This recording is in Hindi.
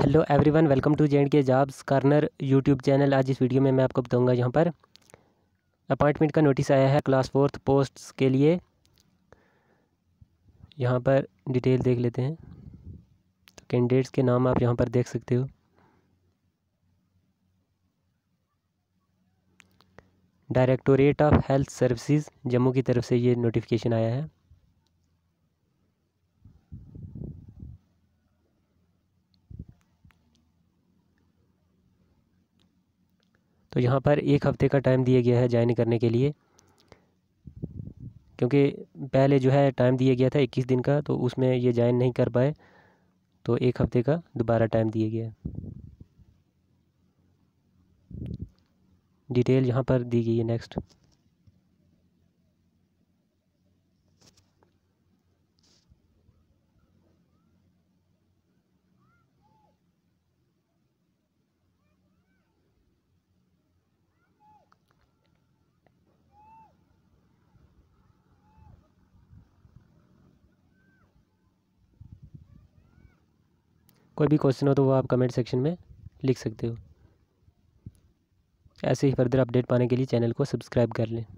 hello everyone welcome to J and K jobs corner YouTube channel आज इस वीडियो में मैं आपको बताऊंगा यहाँ पर अपॉइंटमेंट का नोटिस आया है क्लास फोर्थ पोस्ट्स के लिए यहाँ पर डिटेल देख लेते हैं तो कैंडिडेट्स के नाम आप यहाँ पर देख सकते हो directorate of health services Jammu की तरफ से ये नोटिफिकेशन आया है तो यहाँ पर एक हफ़्ते का टाइम दिया गया है ज्वाइन करने के लिए क्योंकि पहले जो है टाइम दिया गया था इक्कीस दिन का तो उसमें ये ज्वाइन नहीं कर पाए तो एक हफ़्ते का दोबारा टाइम दिया गया है डिटेल यहाँ पर दी गई है नेक्स्ट कोई भी क्वेश्चन हो तो वो आप कमेंट सेक्शन में लिख सकते हो ऐसे ही फर्दर अपडेट पाने के लिए चैनल को सब्सक्राइब कर लें